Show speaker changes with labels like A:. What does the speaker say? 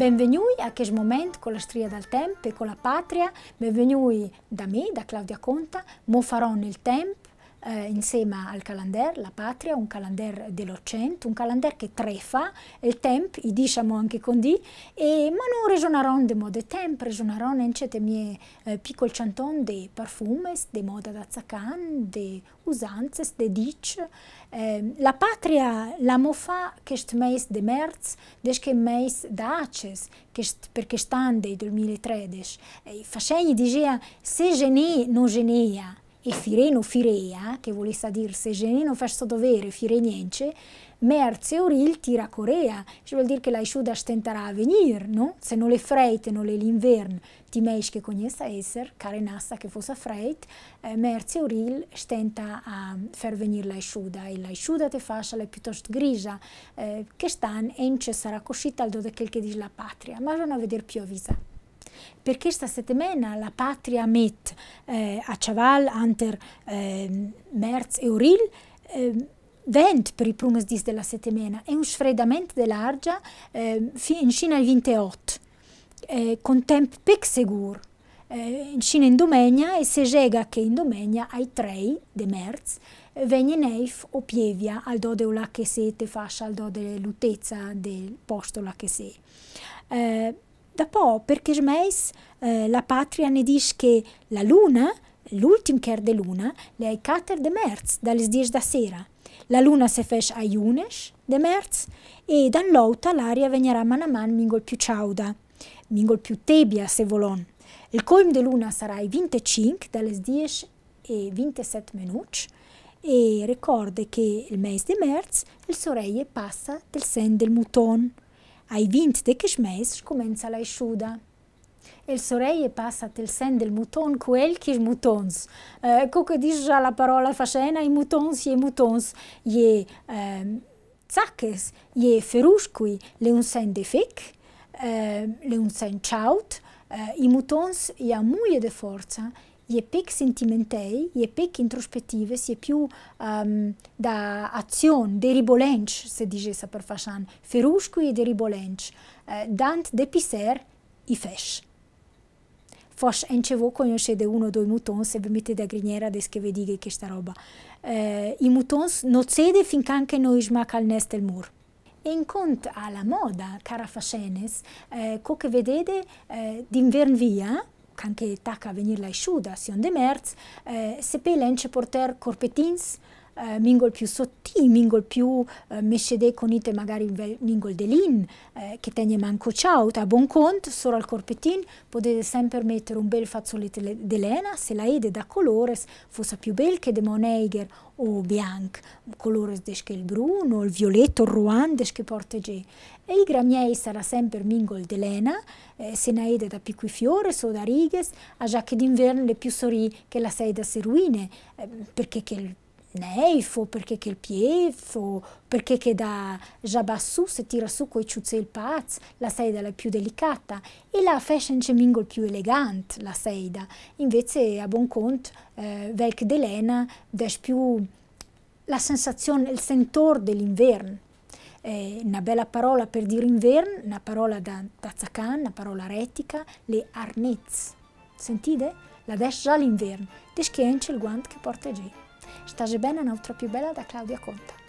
A: Benvenuti a questo momento con la stria del tempo e con la patria, Benvenuti da me, da Claudia Conta, mo farò nel tempo eh, insieme al calendario la patria, un calendario dell'Occento, un calendario che trefa il tempo, e diciamo anche con di, e, ma non ragionaron de mode tempo, ragionaron in certe mie eh, piccol chanton de parfumes, de moda da zacan, de usanze, di dici. Eh, la patria la mofa che questo mese di merz, des che meis da aces, che est perché 2013. E eh, facei diceva se genè, non genia, e Fireno Firea, che volesse dire se Geneno fa suo dovere, Fireniense, Merze Oril tira Corea, ci vuol dire che la Isciuda stenterà a venire, no? Se non le freite, non le l'inverno, timeis che cognessa esser, care nassa che fosse freit, eh, Merze Oril stenta a far venire la Isciuda, e la Isciuda te fascia la piuttosto grigia, eh, che stan e sarà coscita al do che dice la patria, ma non a vedere più a perché questa settimana la patria mit eh, a Chaval, Anter, eh, Merz e Uril, eh, vent per i primi dis della settimana e un sfreddamento dell'argia eh, in Cina al 28, eh, con tempo più sicuro. Eh, in Cina in domenica e si gega che in domenica ai 3 di Merz eh, vengono neif o pievia al do della che te fascia al do dell'utezza del posto la che siete. Eh, Dapò, perché smeis eh, la patria ne dice che la luna, l'ultim ker de luna, le ai 4 de merz, dalle 10 da sera. La luna se fece a iunes de merz e dall'outa l'aria venirà man a man mingol più ciauda, mingol più tebia se volon. Il colm de luna sarà il 25, dalle 10 e 27 minuti, e ricorda che il mese di merz il sorelle passa del sen del muton. Ai 20 de Kishmeis comincia la asciuda. Il sorelle passa il sen del mouton quel che moutons. Eh, co che dice già la parola facena, i moutons, i moutons, i eh, zacches, i ferusqui, le un sen de fec, eh, le un sen ciaut, eh, i moutons, i a muie de forza, je pic sentimentei, je pic introspectives, je più um, da azion, deribolenc, se digesa per fasan, ferusqui e deribolenc, uh, dant depiser i fesh. Fos encevo conoscede uno o due mutons e vi mettete a grignera des che vi dica che sta roba. Uh, I mutons non cede finché anche noi smacal nest del mur. In conto alla moda, cara Fascenes, eh, co che vedete eh, d'invern via, kan ket a venir la Schuda Sion de Merz, eh, se pelenche porter corpetins, eh, mingle più sottili, mingle più eh, mescede con ite magari mingle de lin, eh, che tenye manco ciao, a buon conto, solo al corpettin, potete sempre mettere un bel fazzoletto di lena, se la ede da colores, fosse più bel che de moneiger o bianc, colores che il bruno, il violetto, il che desche giù. E i gramiei sarà sempre mingle di lena, eh, se ne ede da picqui fiori o da righe, a già che d'inverno le più sorri che la sei da se ruine, eh, perché che il neifo, perché che il piefo, perché che da Jabassù si tira su coi ciuzze il paz, la seida la più delicata, e la fashion cemingol più elegante, la seida. Invece a buon conto, eh, Velk d'Elena des più la sensazione, il sentore dell'inverno. Eh, una bella parola per dire inverno, una parola da tazzacan, una parola retica, le arnez. Sentite? La desh già l'inverno, desh che il guant che porta giù. Sta bene è un'altra più bella da Claudia Conta.